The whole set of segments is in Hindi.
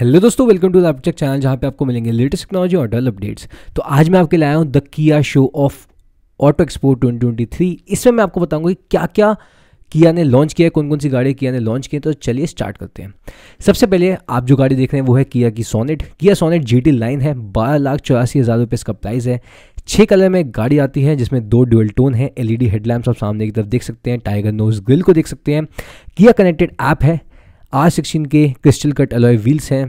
हेलो दोस्तों वेलकम टू द चैनल जहाँ पे आपको मिलेंगे लेटेस्ट टेक्नोलॉजी और डेवल अपडेट्स तो आज मैं आपके लाया हूँ द किया शो ऑफ ऑटो एक्सपो 2023 इसमें मैं आपको बताऊंगा कि क्या क्या किया ने लॉन्च किया है कौन कौन सी गाड़ी किया ने लॉन्च की है तो चलिए स्टार्ट करते हैं सबसे पहले आप जो गाड़ी देख रहे हैं वो है किया की सोनेट किया सोनेट जी टी लाइन है बारह लाख चौरासी हज़ार रुपये इसका प्राइस है छः कलर में गाड़ी आती है जिसमें दो ड्यूअल टोन है एलईडी हेडलैम्प्स आप सामने की तरफ देख सकते हैं टाइगर नोज ग्रिल को देख सकते हैं किया कनेक्टेड ऐप है आर सिक्सटीन के क्रिस्टल कट अलॉय व्हील्स हैं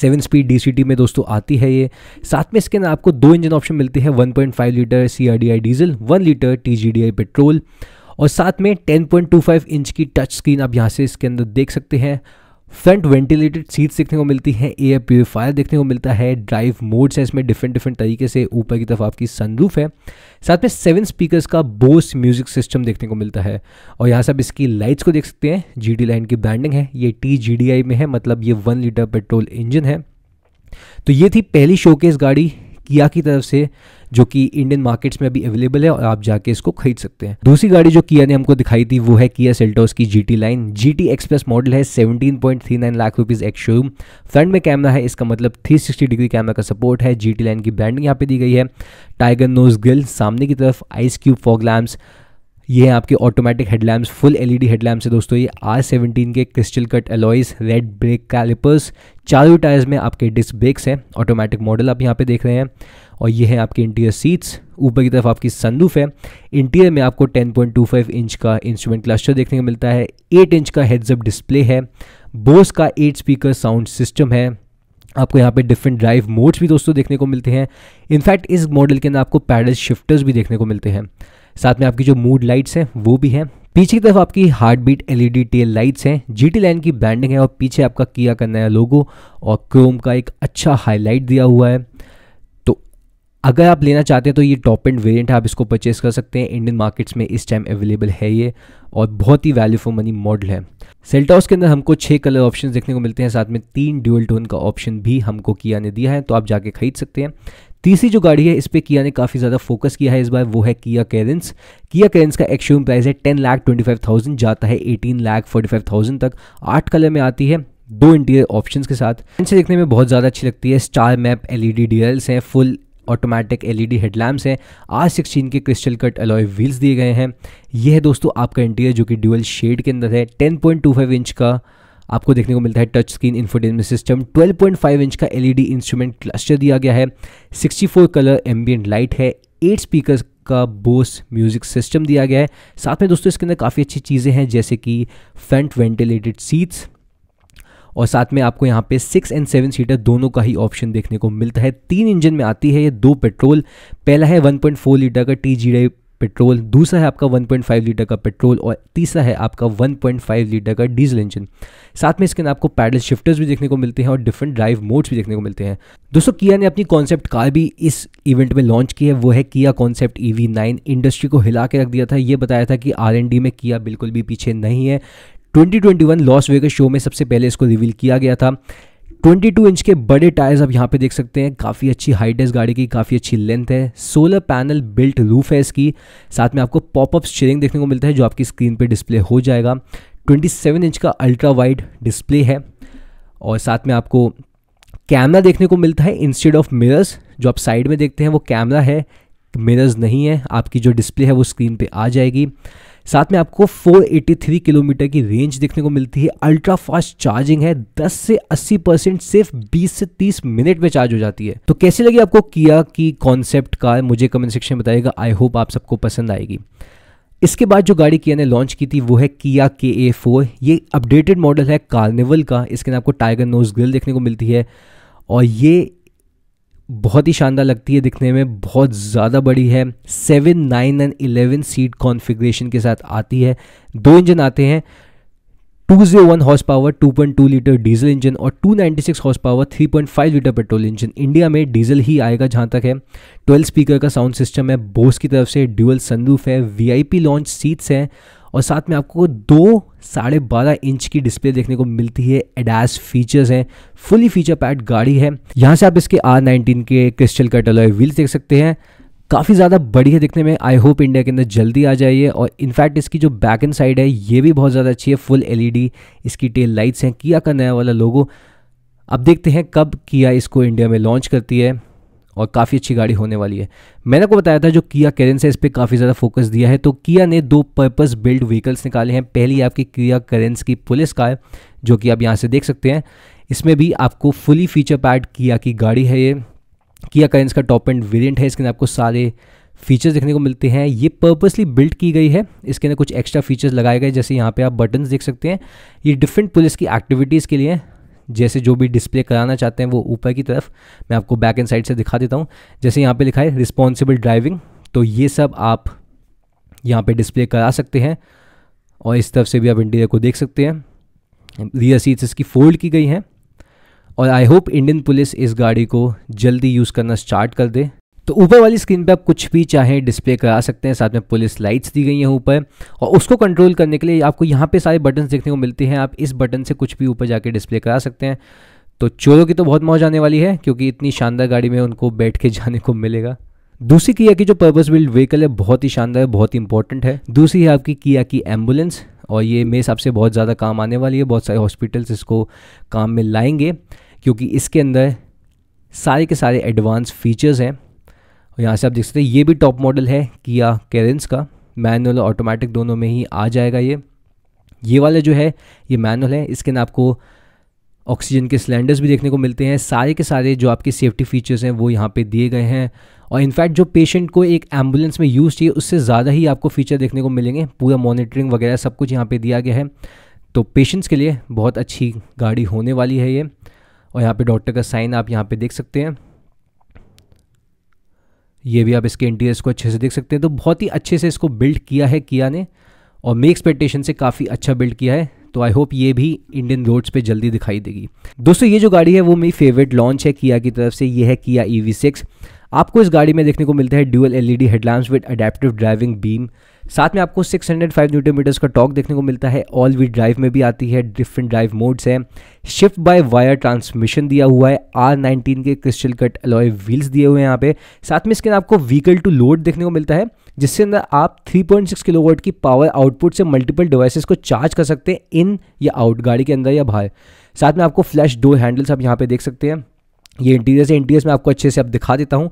सेवन स्पीड डी में दोस्तों आती है ये साथ में इसके अंदर आपको दो इंजन ऑप्शन मिलते हैं 1.5 litre C diesel 1 litre T petrol और साथ में 10.25 इंच की टच स्क्रीन आप यहाँ से इसके अंदर देख सकते हैं फ्रंट वेंटिलेटेड सीट देखने को मिलती है एयर प्योरीफायर देखने को मिलता है ड्राइव मोड्स है इसमें डिफरेंट डिफरेंट तरीके से ऊपर की तरफ आपकी सनरूफ है साथ में सेवन स्पीकर्स का बोस म्यूजिक सिस्टम देखने को मिलता है और यहाँ से आप इसकी लाइट्स को देख सकते हैं जी डी लाइन की ब्रांडिंग है ये टी जी डी आई में है मतलब ये वन लीटर पेट्रोल इंजन है तो ये थी पहली शोकेस गाड़ी किया की तरफ से जो कि इंडियन मार्केट्स में अभी अवेलेबल है और आप जाके इसको खरीद सकते हैं दूसरी गाड़ी जो किया ने हमको दिखाई थी वो है किया सेल्टोस की GT line GT express model है seventeen point three nine lakh rupees ex showroom front में कैमरा है इसका मतलब थ्री सिक्सटी डिग्री कैमरा का सपोर्ट है जीटी लाइन की ब्रांडिंग यहाँ पे दी गई है टाइगर नोज ग्रिल सामने की तरफ आइस क्यूब फॉग लैम्प्स ये हैं आपके automatic headlamps full LED headlamps है दोस्तों ये आर सेवनटीन के crystal cut alloys red brake callipers चारों टायर्स में आपके डिस्क ब्रेक्स हैं ऑटोमेटिक मॉडल आप यहाँ पे देख रहे हैं और ये है आपके इंटीरियर सीट्स ऊपर की तरफ आपकी संदूफ है इंटीरियर में आपको 10.25 इंच का इंस्ट्रूमेंट क्लस्टर देखने को मिलता है 8 इंच का अप डिस्प्ले है बोस का 8 स्पीकर साउंड सिस्टम है आपको यहाँ पे डिफरेंट ड्राइव मोड्स भी दोस्तों देखने को मिलते हैं इनफैक्ट इस मॉडल के अंदर आपको पैडल शिफ्टर्स भी देखने को मिलते हैं साथ में आपकी जो मूड लाइट्स हैं वो भी हैं पीछे की तरफ आपकी heart beat L tail lights हैं जी टी लाइन की ब्रांडिंग है और पीछे आपका किया का नया लोगो और क्रोम का एक अच्छा हाईलाइट दिया हुआ है अगर आप लेना चाहते हैं तो ये टॉप एंड वेरिएंट है आप इसको परचेस कर सकते हैं इंडियन मार्केट्स में इस टाइम अवेलेबल है ये और बहुत ही वैल्यू फॉर मनी मॉडल है सेल्टाउस के अंदर हमको छः कलर ऑप्शन देखने को मिलते हैं साथ में तीन ड्यूअल टोन का ऑप्शन भी हमको किया ने दिया है तो आप जाके खरीद सकते हैं तीसरी जो गाड़ी है इस पर किया ने काफ़ी ज़्यादा फोकस किया है इस बार वो है किया कैरेंस किया कैरेंस का एक्शोरूम प्राइस है ten lakh twenty five thousand जाता है eighteen lakh forty five thousand तक आठ कलर में आती है दो इंटीरियर ऑप्शंस के साथ इनसे देखने में बहुत ज़्यादा अच्छी लगती है स्टार मैप एलईडी डीएल्स हैं फुल ऑटोमेटिक एलईडी हेडलैम्प्स हैं आर सिक्सटीन के क्रिस्टल कट अलॉय व्हील्स दिए गए हैं यह है दोस्तों आपका इंटीरियर जो कि ड्यूअल शेड के अंदर है फाइव इंच का आपको देखने को मिलता है touch screen infotainment system 12.5 inch का एलईडी इंस्ट्रूमेंट क्लस्टर दिया गया है 64 कलर एम्बियंट लाइट है एट स्पीकर का बोस म्यूज़िक सिस्टम दिया गया है साथ में दोस्तों इसके अंदर काफ़ी अच्छी चीज़ें हैं जैसे कि फ्रंट वेंटिलेटेड सीट्स और साथ में आपको यहाँ पे सिक्स एंड सेवन सीटर दोनों का ही ऑप्शन देखने को मिलता है तीन इंजन में आती है ये दो पेट्रोल पहला है 1.4 लीटर का टी जी पेट्रोल दूसरा है आपका 1.5 लीटर का पेट्रोल और तीसरा है आपका 1.5 लीटर का डीजल इंजन साथ में इसके अंदर आपको पैडल शिफ्टर्स भी देखने को मिलते हैं और डिफरेंट ड्राइव मोड्स भी देखने को मिलते हैं दोस्तों किया ने अपनी कॉन्सेप्ट कार भी इस इवेंट में लॉन्च की है वो है किया कॉन्सेप्ट ई वी इंडस्ट्री को हिला के रख दिया था ये बताया था कि आर में किया बिल्कुल भी पीछे नहीं है 2021 लॉस वेगस शो में सबसे पहले इसको रिवील किया गया था 22 इंच के बड़े टायर्स आप यहाँ पे देख सकते हैं काफ़ी अच्छी हाइट है इस गाड़ी की काफ़ी अच्छी लेंथ है सोलर पैनल बिल्ट रूफ है इसकी साथ में आपको पॉपअप शेयरिंग देखने को मिलता है जो आपकी स्क्रीन पे डिस्प्ले हो जाएगा 27 इंच का अल्ट्रा वाइड डिस्प्ले है और साथ में आपको कैमरा देखने को मिलता है इंस्टेड ऑफ मिरर्स जो आप साइड में देखते हैं वो कैमरा है मिरर्स नहीं है आपकी जो डिस्प्ले है वो स्क्रीन पे आ जाएगी साथ में आपको 483 किलोमीटर की रेंज देखने को मिलती है अल्ट्रा फास्ट चार्जिंग है 10 से 80 परसेंट सिर्फ 20 से 30 मिनट में चार्ज हो जाती है तो कैसी लगी आपको किया की कॉन्सेप्ट कार मुझे कमेंट सेक्शन में बताइएगा आई होप आप सबको पसंद आएगी इसके बाद जो गाड़ी किया ने लॉन्च की थी वो है किया के ए फोर ये अपडेटेड मॉडल है कार्निवल का इसके अंदर आपको टाइगर नोज ग्रिल देखने को मिलती है और ये बहुत ही शानदार लगती है दिखने में बहुत ज़्यादा बड़ी है seven nine and eleven seat configuration के साथ आती है दो इंजन आते हैं 201 horse power two point two litre diesel engine और 296 horse power three point five litre petrol engine India में डीजल ही आएगा जहाँ तक है ट्वेल्व स्पीकर का साउंड सिस्टम है बोस की तरफ से ड्यूअल संदूफ है V I P lounge seats हैं और साथ में आपको दो साढ़े बारह इंच की डिस्प्ले देखने को मिलती है एडास फीचर्स हैं फुली फीचर पैड गाड़ी है यहाँ से आप इसके आर नाइनटीन के क्रिस्टल कटल व्हील्स देख सकते हैं काफ़ी ज़्यादा बड़ी है दिखने में आई होप इंडिया के अंदर जल्दी आ जाइए और इनफैक्ट इसकी जो बैक एंड साइड है ये भी बहुत ज़्यादा अच्छी है फुल एलईडी इसकी टेल लाइट्स हैं किया का नया वाला लोगो अब देखते हैं कब किया इसको इंडिया में लॉन्च करती है और काफ़ी अच्छी गाड़ी होने वाली है मैंने आपको बताया था जो किया करेंस है इस पर काफ़ी ज़्यादा फोकस दिया है तो किया ने दो पर्पस बिल्ड व्हीकल्स निकाले हैं पहली आपकी किया करेंस की पुलिस कार जो कि आप यहाँ से देख सकते हैं इसमें भी आपको फुली फीचर पैड किया की गाड़ी है ये किया करेंस का टॉप एंड वेरियंट है इसके अंदर आपको सारे फीचर्स देखने को मिलते हैं ये पर्पसली बिल्ड की गई है इसके अंदर कुछ एक्स्ट्रा फीचर्स लगाए गए जैसे यहाँ पे आप बटन्स देख सकते हैं ये डिफरेंट पुलिस की एक्टिविटीज़ के लिए जैसे जो भी डिस्प्ले कराना चाहते हैं वो ऊपर की तरफ मैं आपको बैक एंड साइड से दिखा देता हूँ जैसे यहाँ पे लिखा है रिस्पॉन्सिबल ड्राइविंग तो ये सब आप यहाँ पे डिस्प्ले करा सकते हैं और इस तरफ से भी आप इंटीरियर को देख सकते हैं रियर सीट्स इसकी फोल्ड की गई हैं और आई होप इंडियन पुलिस इस गाड़ी को जल्दी यूज़ करना स्टार्ट कर दे तो ऊपर वाली स्क्रीन पे आप कुछ भी चाहे डिस्प्ले करा सकते हैं साथ में पुलिस लाइट्स दी गई हैं ऊपर और उसको कंट्रोल करने के लिए आपको यहाँ पे सारे बटन देखने को मिलते हैं आप इस बटन से कुछ भी ऊपर जाके डिस्प्ले करा सकते हैं तो चोरों की तो बहुत मौज आने वाली है क्योंकि इतनी शानदार गाड़ी में उनको बैठ के जाने को मिलेगा दूसरी किया की जो पर्पज़ बिल्ड व्हीकल है बहुत ही शानदार है बहुत ही इंपॉर्टेंट है दूसरी है आपकी किया की एम्बुलेंस और ये मेरे हिसाब से बहुत ज़्यादा काम आने वाली है बहुत सारे हॉस्पिटल्स इसको काम में लाएंगे क्योंकि इसके अंदर सारे के सारे एडवांस फीचर्स हैं और यहाँ से आप देख सकते हैं ये भी टॉप मॉडल है किया कैरेंस का मैनुअल और ऑटोमेटिक दोनों में ही आ जाएगा ये ये वाला जो है ये मैनुअल है इसके ना आपको ऑक्सीजन के सिलेंडर्स भी देखने को मिलते हैं सारे के सारे जो आपके सेफ्टी फीचर्स हैं वो यहाँ पे दिए गए हैं और इनफैक्ट जो पेशेंट को एक एम्बुलेंस में यूज़ चाहिए उससे ज़्यादा ही आपको फीचर देखने को मिलेंगे पूरा मॉनिटरिंग वगैरह सब कुछ यहाँ पर दिया गया है तो पेशेंट्स के लिए बहुत अच्छी गाड़ी होने वाली है ये और यहाँ पर डॉक्टर का साइन आप यहाँ पर देख सकते हैं ये भी आप इसके इंटीरियर्स को अच्छे से देख सकते हैं तो बहुत ही अच्छे से इसको बिल्ड किया है किया ने और मे एक्सपेक्टेशन से काफ़ी अच्छा बिल्ड किया है तो आई होप ये भी इंडियन रोड्स पे जल्दी दिखाई देगी दोस्तों ये जो गाड़ी है वो मेरी फेवरेट लॉन्च है किया की तरफ से ये है किया ई e आपको इस गाड़ी में देखने को मिलता है dual LED headlamps with adaptive driving beam साथ में आपको 605 न्यूटन मीटर्स का टॉक देखने को मिलता है ऑल वी ड्राइव में भी आती है डिफरेंट ड्राइव मोड्स हैं शिफ्ट बाय वायर ट्रांसमिशन दिया हुआ है आर नाइनटीन के क्रिस्टल कट अलॉय व्हील्स दिए हुए हैं यहाँ पे साथ में इसके अंदर आपको व्हीकल टू लोड देखने को मिलता है जिसके अंदर आप 3.6 किलोवाट की पावर आउटपुट से मल्टीपल डिवाइसेस को चार्ज कर सकते हैं इन या आउट गाड़ी के अंदर या बाहर साथ में आपको फ्लैश डोर हैंडल्स आप यहाँ पे देख सकते हैं ये इंटीरियर है इंटीरियर में आपको अच्छे से आप दिखा देता हूँ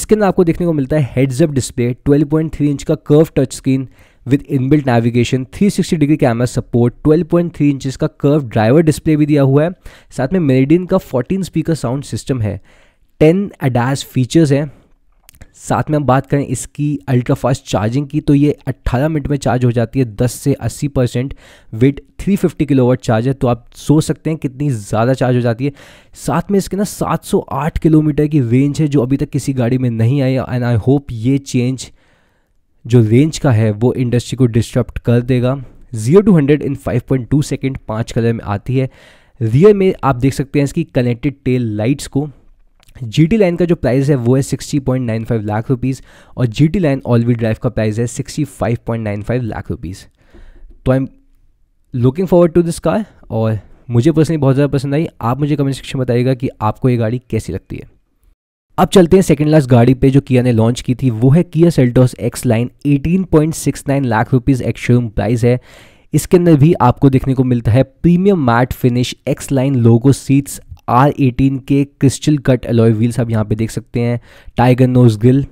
इसके अंदर आपको देखने को मिलता है हेड्स अप डिस्प्ले 12.3 इंच का curve touch screen with inbuilt navigation 360 degree camera support 12.3 inches का कर्व ड्राइवर डिस्प्ले भी दिया हुआ है साथ में मेरेडिन का 14 स्पीकर साउंड सिस्टम है 10 अडास फीचर्स हैं साथ में हम बात करें इसकी अल्ट्रा फास्ट चार्जिंग की तो ये 18 मिनट में चार्ज हो जाती है 10 से 80 परसेंट विथ 350 किलोवाट चार्ज है तो आप सोच सकते हैं कितनी ज़्यादा चार्ज हो जाती है साथ में इसके ना 708 किलोमीटर की रेंज है जो अभी तक किसी गाड़ी में नहीं आई एंड आई होप ये चेंज जो रेंज का है वो इंडस्ट्री को डिस्टर्ब कर देगा zero to hundred in five point two second पाँच कलर में आती है रियर में आप देख सकते हैं इसकी कनेक्टेड टेल लाइट्स को जी टी लाइन का जो प्राइस है वो है 60.95 लाख रुपीज़ और G T line all wheel drive का प्राइस है 65.95 लाख रुपीज़ तो I am looking forward to this car और मुझे पर्सनली बहुत ज़्यादा पसंद आई आप मुझे कमेंट सेक्शन में बताइएगा कि आपको ये गाड़ी कैसी लगती है अब चलते हैं सेकेंड लास्ट गाड़ी पे जो किया ने लॉन्च की थी वो है Kia Seltos X line eighteen point six nine lakh rupees ex showroom price है इसके अंदर भी आपको देखने को मिलता है premium matte finish X line logo seats R eighteen के क्रिस्टल कट अलॉय व्हील्स आप यहाँ पे देख सकते हैं टाइगर नोज ग्रिल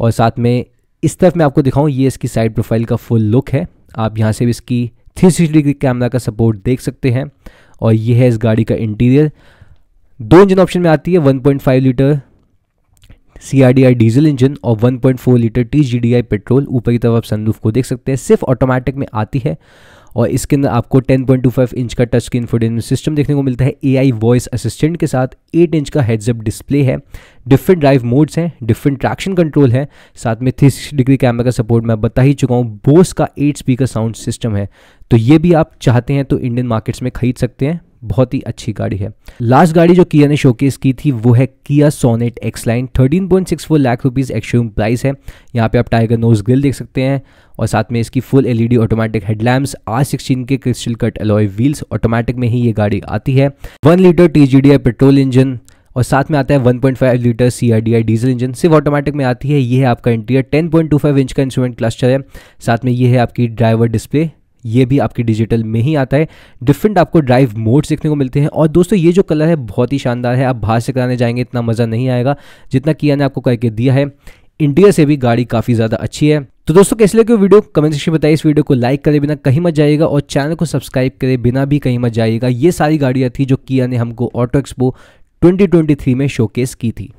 और साथ में इस तरफ मैं आपको दिखाऊं ये इसकी साइड प्रोफाइल का फुल लुक है आप यहाँ से भी इसकी थ्री सिक्सटी डिग्री कैमरा का सपोर्ट देख सकते हैं और ये है इस गाड़ी का इंटीरियर दो इंजन ऑप्शन में आती है 1.5 लीटर सीआरडीआई डीजल इंजन और 1.4 लीटर टीजीडीआई पेट्रोल ऊपर की तरफ आप सनरूफ को देख सकते हैं सिर्फ ऑटोमेटिक में आती है और इसके अंदर आपको 10.25 इंच का टच स्क्रीन इंफोटेनमेंट सिस्टम देखने को मिलता है एआई वॉइस असिस्टेंट के साथ 8 इंच का हेडजअप डिस्प्ले है डिफरेंट ड्राइव मोड्स हैं डिफरेंट ट्रैक्शन कंट्रोल है साथ में थ्री डिग्री कैमरा का सपोर्ट मैं बता ही चुका हूँ बोस का एट स्पीकर साउंड सिस्टम है तो ये भी आप चाहते हैं तो इंडियन मार्केट्स में खरीद सकते हैं बहुत ही अच्छी गाड़ी है लास्ट गाड़ी जो किया ने शोकेस की थी वो है Kia Sonet X line thirteen point six four lakh rupees extreme price है यहाँ पे आप टाइगर नोज ग्रिल देख सकते हैं और साथ में इसकी full LED automatic headlamps R sixteen के crystal cut alloy wheels automatic में ही ये गाड़ी आती है one litre T petrol engine और साथ में आता है 1.5 लीटर सी डीजल इंजन सिर्फ ऑटोमेटिक में आती है ये है आपका इंटीरियर 10.25 इंच का इंस्ट्रूमेंट क्लस्टर है साथ में ये है आपकी ड्राइवर डिस्प्ले ये भी आपके डिजिटल में ही आता है डिफरेंट आपको ड्राइव मोड्स देखने को मिलते हैं और दोस्तों ये जो कलर है बहुत ही शानदार है आप बाहर से कराने जाएंगे इतना मज़ा नहीं आएगा जितना किया ने आपको करके दिया है इंडिया से भी गाड़ी काफ़ी ज़्यादा अच्छी है तो दोस्तों कैसे लगे वीडियो कमेंट सेक्शन में बताइए इस वीडियो को लाइक करे बिना कहीं मत जाइएगा और चैनल को सब्सक्राइब करे बिना भी कहीं मत जाइएगा ये सारी गाड़ियाँ थी जो किया ने हमको ऑटो एक्सपो 2023 में शोकेस की थी